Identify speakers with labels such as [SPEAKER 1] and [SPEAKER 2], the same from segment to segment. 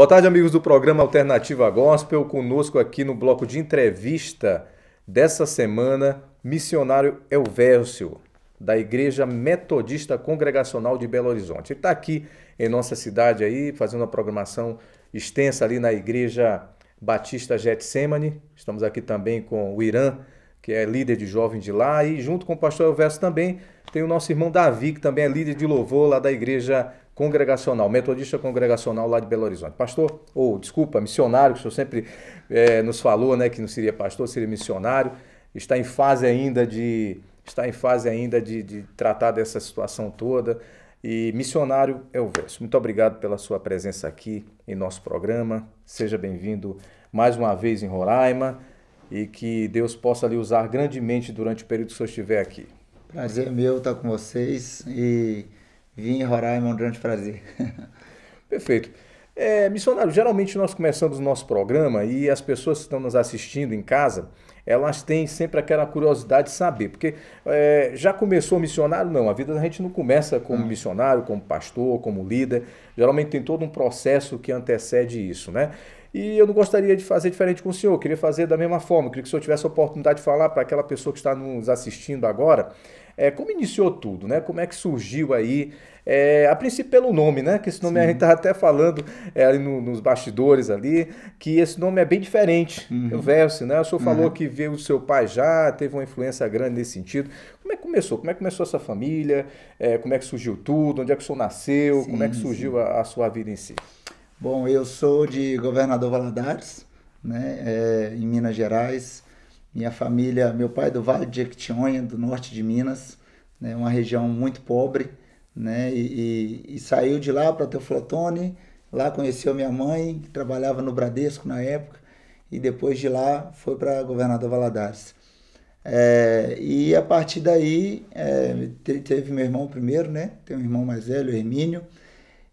[SPEAKER 1] Boa tarde, amigos do programa Alternativa Gospel. Conosco aqui no bloco de entrevista dessa semana, missionário Elvércio, da Igreja Metodista Congregacional de Belo Horizonte. Ele está aqui em nossa cidade aí, fazendo uma programação extensa ali na Igreja Batista Getsemane. Estamos aqui também com o Irã, que é líder de jovem de lá, e junto com o pastor Elvércio também tem o nosso irmão Davi, que também é líder de louvor lá da Igreja congregacional, metodista congregacional lá de Belo Horizonte. Pastor, ou desculpa, missionário, que o senhor sempre é, nos falou, né, que não seria pastor, seria missionário, está em fase ainda de está em fase ainda de, de tratar dessa situação toda. E missionário é o verso. Muito obrigado pela sua presença aqui em nosso programa. Seja bem-vindo mais uma vez em Roraima e que Deus possa lhe usar
[SPEAKER 2] grandemente durante o período que o senhor estiver aqui. Prazer é meu estar com vocês e vim em Roraima um grande prazer. Perfeito. É, missionário, geralmente
[SPEAKER 1] nós começamos o nosso programa e as pessoas que estão nos assistindo em casa, elas têm sempre aquela curiosidade de saber. Porque é, já começou missionário? Não, a vida da gente não começa como missionário, como pastor, como líder. Geralmente tem todo um processo que antecede isso, né? E eu não gostaria de fazer diferente com o senhor, eu queria fazer da mesma forma. Eu queria que o senhor tivesse a oportunidade de falar para aquela pessoa que está nos assistindo agora é, como iniciou tudo, né? Como é que surgiu aí? É, a princípio pelo nome, né? Que esse nome Sim. a gente estava até falando é, ali no, nos bastidores ali, que esse nome é bem diferente. Uhum. O verso, né? O senhor uhum. falou que o seu pai já, teve uma influência grande nesse sentido. Como é que começou? Como é que começou essa família? É, como é que surgiu
[SPEAKER 2] tudo? Onde é que o senhor nasceu? Sim, como é que surgiu a, a, sua vida em si? Bom, eu sou de Governador Valadares, né, é, em Minas Gerais. Minha família, meu pai é do Vale de Jequitinhonha, do norte de Minas, né, uma região muito pobre, né, e, e, e saiu de lá para Teoflotone, lá conheceu minha mãe, que trabalhava no Bradesco na época, e depois de lá foi para Governador Valadares. É, e a partir daí é, teve meu irmão primeiro, né? Tem um irmão mais velho, o Hermínio,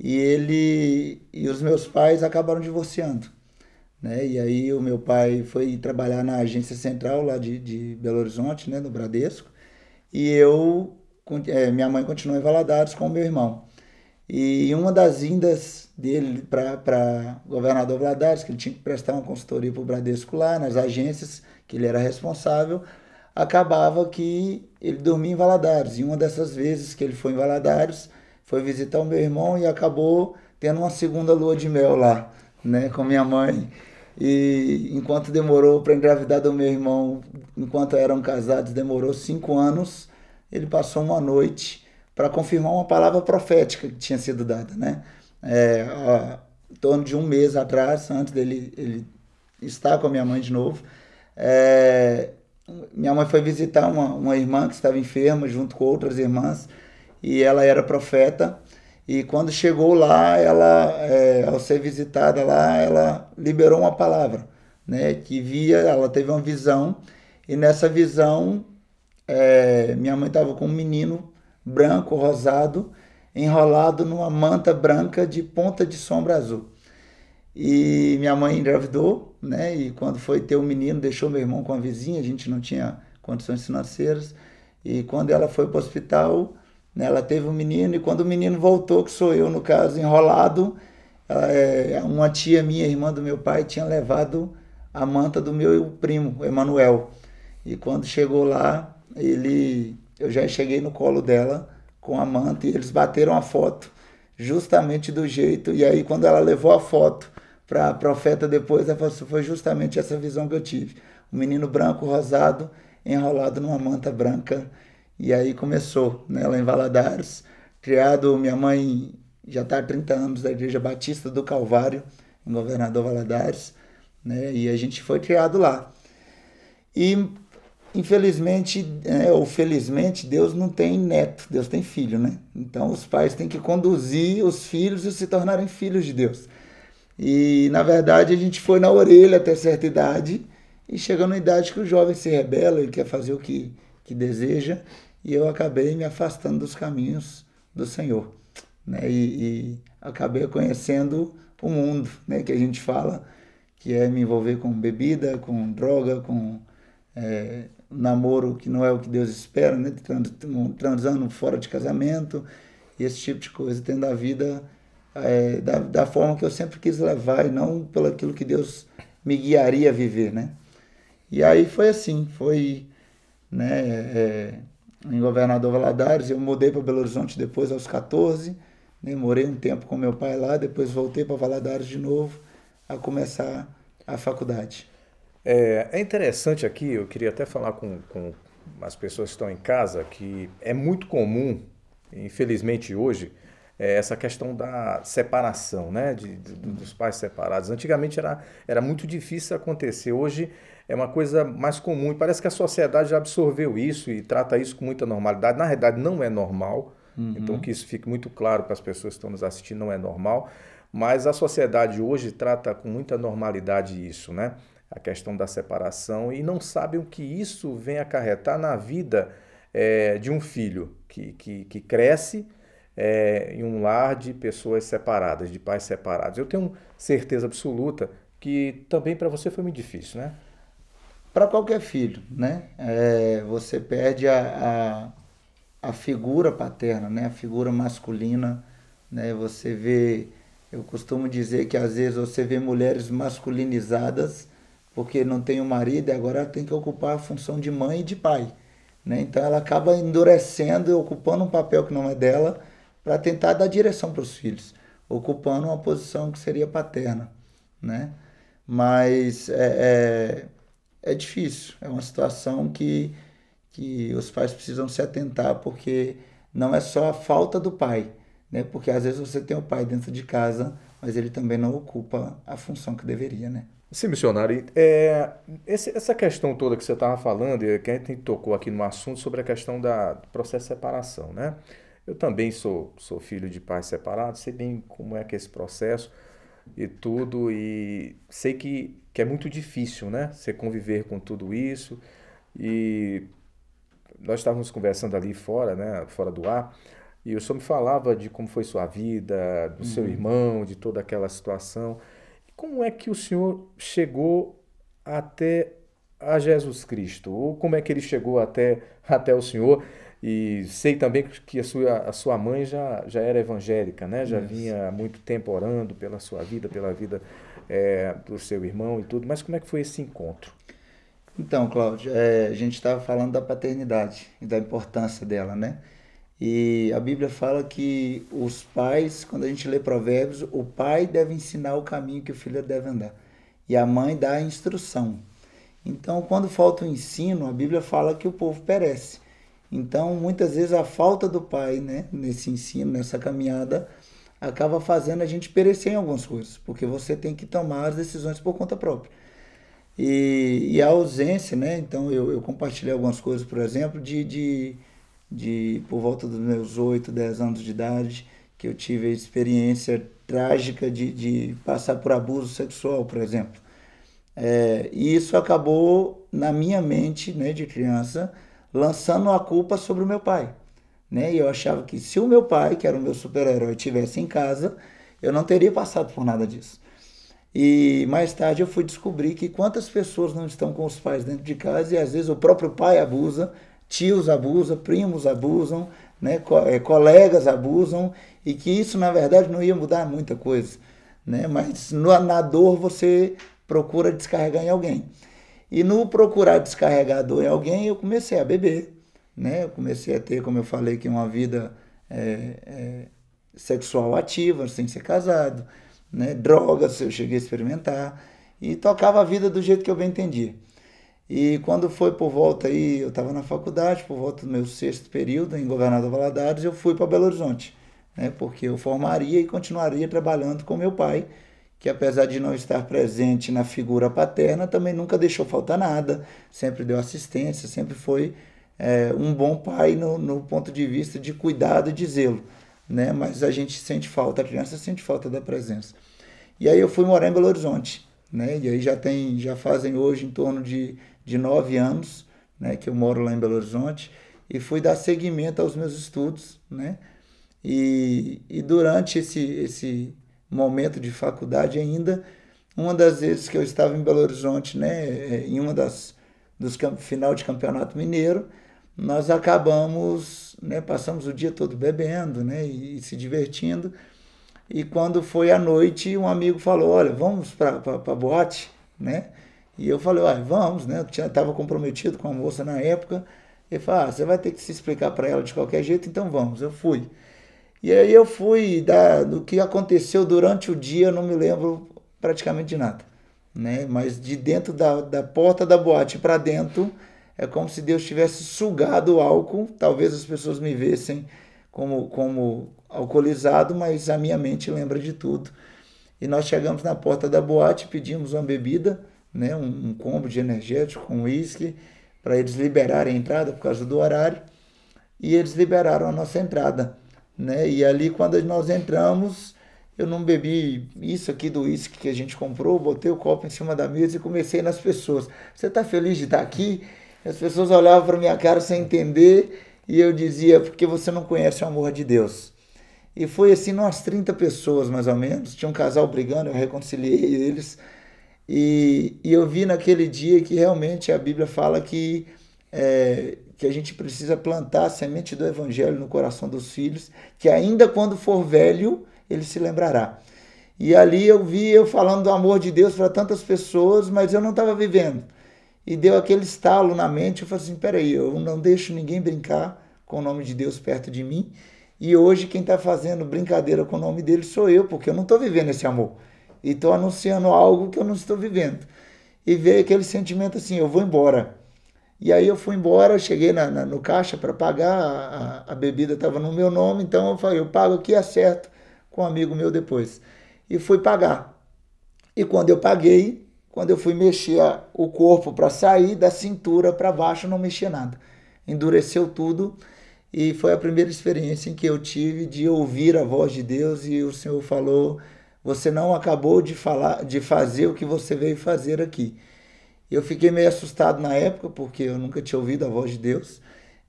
[SPEAKER 2] e ele e os meus pais acabaram divorciando, né? E aí o meu pai foi trabalhar na agência central lá de, de Belo Horizonte, né? No Bradesco, e eu é, minha mãe continuou em Valadares com o meu irmão. E uma das vindas dele para governador Valadares, que ele tinha que prestar uma consultoria para o Bradesco lá, nas agências que ele era responsável, acabava que ele dormia em Valadares. E uma dessas vezes que ele foi em Valadares, foi visitar o meu irmão e acabou tendo uma segunda lua de mel lá, né, com minha mãe. E enquanto demorou para engravidar do meu irmão, enquanto eram casados, demorou cinco anos. Ele passou uma noite para confirmar uma palavra profética que tinha sido dada, né? É, ó, em torno de um mês atrás, antes dele ele estar com a minha mãe de novo, é, minha mãe foi visitar uma, uma irmã que estava enferma junto com outras irmãs e ela era profeta e quando chegou lá, ela, é, ao ser visitada lá, ela liberou uma palavra, né? Que via, ela teve uma visão e nessa visão é, minha mãe estava com um menino branco rosado enrolado numa manta branca de ponta de sombra azul. E minha mãe engravidou, né? E quando foi ter o um menino, deixou meu irmão com a vizinha, a gente não tinha condições financeiras. E quando ela foi para o hospital, né, ela teve um menino, e quando o menino voltou, que sou eu no caso, enrolado, é, uma tia minha, irmã do meu pai, tinha levado a manta do meu primo, Emanuel. E quando chegou lá, ele eu já cheguei no colo dela com a manta e eles bateram a foto justamente do jeito. E aí, quando ela levou a foto para a profeta depois, ela falou, assim, foi justamente essa visão que eu tive. Um menino branco, rosado, enrolado numa manta branca. E aí começou, né, lá em Valadares. Criado, minha mãe já está há 30 anos da Igreja Batista do Calvário, em Governador Valadares. Né, e a gente foi criado lá. E Infelizmente, é, ou felizmente, Deus não tem neto, Deus tem filho, né? Então os pais têm que conduzir os filhos e se tornarem filhos de Deus. E na verdade a gente foi na orelha até certa idade e chegou na idade que o jovem se rebela e quer fazer o que, que deseja e eu acabei me afastando dos caminhos do Senhor, né? E, e acabei conhecendo o mundo, né? Que a gente fala que é me envolver com bebida, com droga, com é, namoro que não é o que Deus espera, né? Tá tá transando fora de casamento, esse tipo de coisa, tendo a vida é, da, da forma que eu sempre quis levar e não pelo aquilo que Deus me guiaria a viver, né? E aí foi assim, foi né, é, em Governador Valadares, eu mudei para Belo Horizonte depois aos 14, né, morei um tempo com meu pai lá, depois voltei para Valadares de novo a começar a faculdade. É, é interessante aqui, eu queria até falar com,
[SPEAKER 1] com as pessoas que estão em casa, que é muito comum, infelizmente hoje, é essa questão da separação, né? De, de, dos pais separados. Antigamente era, era muito difícil acontecer, hoje é uma coisa mais comum e parece que a sociedade já absorveu isso e trata isso com muita normalidade. Na realidade, não é normal, uhum. então que isso fique muito claro para as pessoas que estão nos assistindo, não é normal, mas a sociedade hoje trata com muita normalidade isso, né? a questão da separação e não sabem o que isso vem acarretar na vida é, de um filho que, que, que cresce é, em um lar de pessoas separadas, de pais separados. Eu tenho certeza absoluta que
[SPEAKER 2] também para você foi muito difícil, né? Para qualquer filho, né? É, você perde a, a, a, figura paterna, né? A figura masculina, né? Você vê, eu costumo dizer que às vezes você vê mulheres masculinizadas porque não tem o marido e agora ela tem que ocupar a função de mãe e de pai. Né? Então ela acaba endurecendo, ocupando um papel que não é dela, para tentar dar direção para os filhos, ocupando uma posição que seria paterna. Né? Mas é, é, é difícil, é uma situação que, que os pais precisam se atentar, porque não é só a falta do pai, né? porque às vezes você tem o pai dentro de casa, mas ele também não ocupa a função que deveria. Né?
[SPEAKER 1] Sim, missionário. É, essa questão toda que você estava falando, que a gente tocou aqui no assunto sobre a questão da, do processo de separação, né? Eu também sou, sou filho de pais separados, sei bem como é que é esse processo e tudo, e sei que, que é muito difícil, né? Você conviver com tudo isso. E nós estávamos conversando ali fora, né? Fora do ar, e o senhor me falava de como foi sua vida, do uhum. seu irmão, de toda aquela situação. Como é que o senhor chegou até a Jesus Cristo? Ou como é que ele chegou até, até o senhor? E sei também que a sua, a sua mãe já, já era evangélica, né? Já Isso. vinha há muito tempo orando pela sua vida, pela vida é,
[SPEAKER 2] do seu irmão e tudo. Mas como é que foi esse encontro? Então, Cláudio, é, a gente estava falando da paternidade e da importância dela, né? E a Bíblia fala que os pais, quando a gente lê Provérbios, o pai deve ensinar o caminho que o filho deve andar. E a mãe dá a instrução. Então, quando falta o ensino, a Bíblia fala que o povo perece. Então, muitas vezes a falta do pai, né, nesse ensino, nessa caminhada, acaba fazendo a gente perecer em algumas coisas, porque você tem que tomar as decisões por conta própria. E, e a ausência, né? Então, eu, eu compartilhei algumas coisas, por exemplo, de, de de por volta dos meus 8, 10 anos de idade, que eu tive a experiência trágica de, de passar por abuso sexual, por exemplo. É, e isso acabou na minha mente né, de criança lançando a culpa sobre o meu pai. Né? E eu achava que se o meu pai, que era o meu super-herói, estivesse em casa, eu não teria passado por nada disso. E mais tarde eu fui descobrir que quantas pessoas não estão com os pais dentro de casa e às vezes o próprio pai abusa tios abusam, primos abusam, né, co é, colegas abusam, e que isso, na verdade, não ia mudar muita coisa. Né? Mas no, na dor você procura descarregar em alguém. E no procurar descarregar a dor em alguém, eu comecei a beber. Né? Eu comecei a ter, como eu falei, que uma vida é, é, sexual ativa, sem ser casado. Né? Drogas eu cheguei a experimentar. E tocava a vida do jeito que eu bem entendia. E quando foi por volta aí, eu estava na faculdade, por volta do meu sexto período em Governador Valadares, eu fui para Belo Horizonte, né, porque eu formaria e continuaria trabalhando com meu pai, que apesar de não estar presente na figura paterna, também nunca deixou faltar nada, sempre deu assistência, sempre foi é, um bom pai no, no ponto de vista de cuidado e de zelo. Né? Mas a gente sente falta, a criança sente falta da presença. E aí eu fui morar em Belo Horizonte né? E aí já tem, já fazem hoje em torno de, de nove anos, né? Que eu moro lá em Belo Horizonte e fui dar seguimento aos meus estudos, né? E, e durante esse, esse momento de faculdade ainda, uma das vezes que eu estava em Belo Horizonte, né? É, em uma das dos final de campeonato mineiro, nós acabamos, né? Passamos o dia todo bebendo, né? e, e se divertindo e quando foi à noite, um amigo falou: Olha, vamos para a boate, né? E eu falei: Olha, vamos, né? Eu estava comprometido com a moça na época. Ele falou: ah, Você vai ter que se explicar para ela de qualquer jeito, então vamos. Eu fui. E aí eu fui. Da, do que aconteceu durante o dia, eu não me lembro praticamente de nada, né? Mas de dentro da, da porta da boate para dentro, é como se Deus tivesse sugado o álcool. Talvez as pessoas me vissem como, como alcoolizado, mas a minha mente lembra de tudo. E nós chegamos na porta da boate, pedimos uma bebida, né, um, um combo de energético com um uísque, para eles liberarem a entrada por causa do horário. E eles liberaram a nossa entrada. Né? E ali, quando nós entramos, eu não bebi isso aqui do uísque que a gente comprou, botei o copo em cima da mesa e comecei nas pessoas. Você está feliz de estar tá aqui? As pessoas olhavam para minha cara sem entender e eu dizia, porque você não conhece o amor de Deus. E foi assim, umas 30 pessoas mais ou menos, tinha um casal brigando, eu reconciliei eles. E, e eu vi naquele dia que realmente a Bíblia fala que, é, que a gente precisa plantar a semente do Evangelho no coração dos filhos, que ainda quando for velho, ele se lembrará. E ali eu vi eu falando do amor de Deus para tantas pessoas, mas eu não estava vivendo. E deu aquele estalo na mente, eu falei assim, peraí, eu não deixo ninguém brincar com o nome de Deus perto de mim, e hoje quem está fazendo brincadeira com o nome dele sou eu, porque eu não estou vivendo esse amor. E estou anunciando algo que eu não estou vivendo. E veio aquele sentimento assim, eu vou embora. E aí eu fui embora, cheguei na, na no caixa para pagar, a, a bebida estava no meu nome, então eu falei, eu pago aqui, acerto com um amigo meu depois. E fui pagar. E quando eu paguei, quando eu fui mexer o corpo para sair, da cintura para baixo, não mexia nada. Endureceu tudo e foi a primeira experiência em que eu tive de ouvir a voz de Deus e o Senhor falou: "Você não acabou de falar, de fazer o que você veio fazer aqui". Eu fiquei meio assustado na época porque eu nunca tinha ouvido a voz de Deus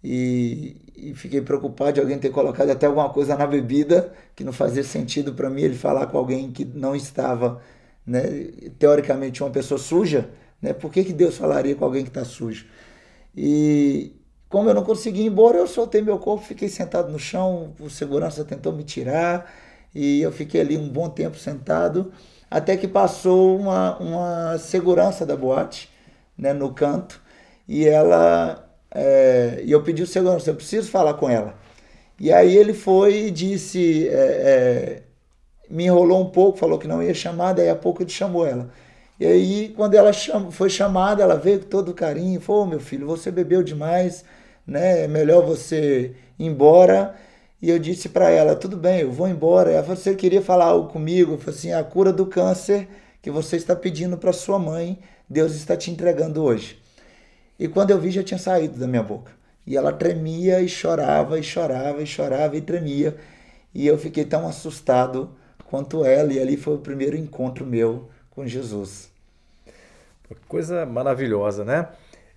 [SPEAKER 2] e, e fiquei preocupado de alguém ter colocado até alguma coisa na bebida que não fazia sentido para mim ele falar com alguém que não estava né, teoricamente uma pessoa suja, né, por que, que Deus falaria com alguém que está sujo? E como eu não consegui ir embora, eu soltei meu corpo, fiquei sentado no chão, o segurança tentou me tirar, e eu fiquei ali um bom tempo sentado, até que passou uma, uma segurança da boate, né, no canto, e ela, é, e eu pedi o segurança, eu preciso falar com ela. E aí ele foi e disse, é, é, me enrolou um pouco, falou que não ia chamar, daí a pouco ele chamou ela. E aí, quando ela cham... foi chamada, ela veio com todo carinho, falou, oh, meu filho, você bebeu demais, né? É melhor você ir embora. E eu disse para ela, tudo bem, eu vou embora. Ela falou, você queria falar algo comigo? Eu falei assim, a cura do câncer que você está pedindo para sua mãe, Deus está te entregando hoje. E quando eu vi, já tinha saído da minha boca. E ela tremia e chorava, e chorava, e chorava, e tremia. E eu fiquei tão assustado quanto ela. E ali foi o primeiro encontro meu com Jesus.
[SPEAKER 1] Coisa maravilhosa, né?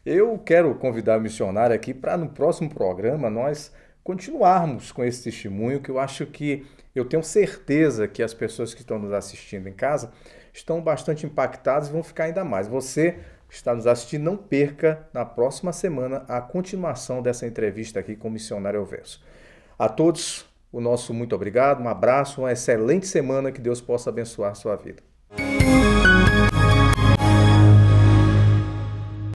[SPEAKER 1] Eu quero convidar o missionário aqui para no próximo programa nós continuarmos com esse testemunho que eu acho que eu tenho certeza que as pessoas que estão nos assistindo em casa estão bastante impactadas e vão ficar ainda mais. Você está nos assistindo, não perca na próxima semana a continuação dessa entrevista aqui com o missionário Elverso. A todos o nosso muito obrigado, um abraço, uma excelente semana, que Deus possa abençoar a sua vida.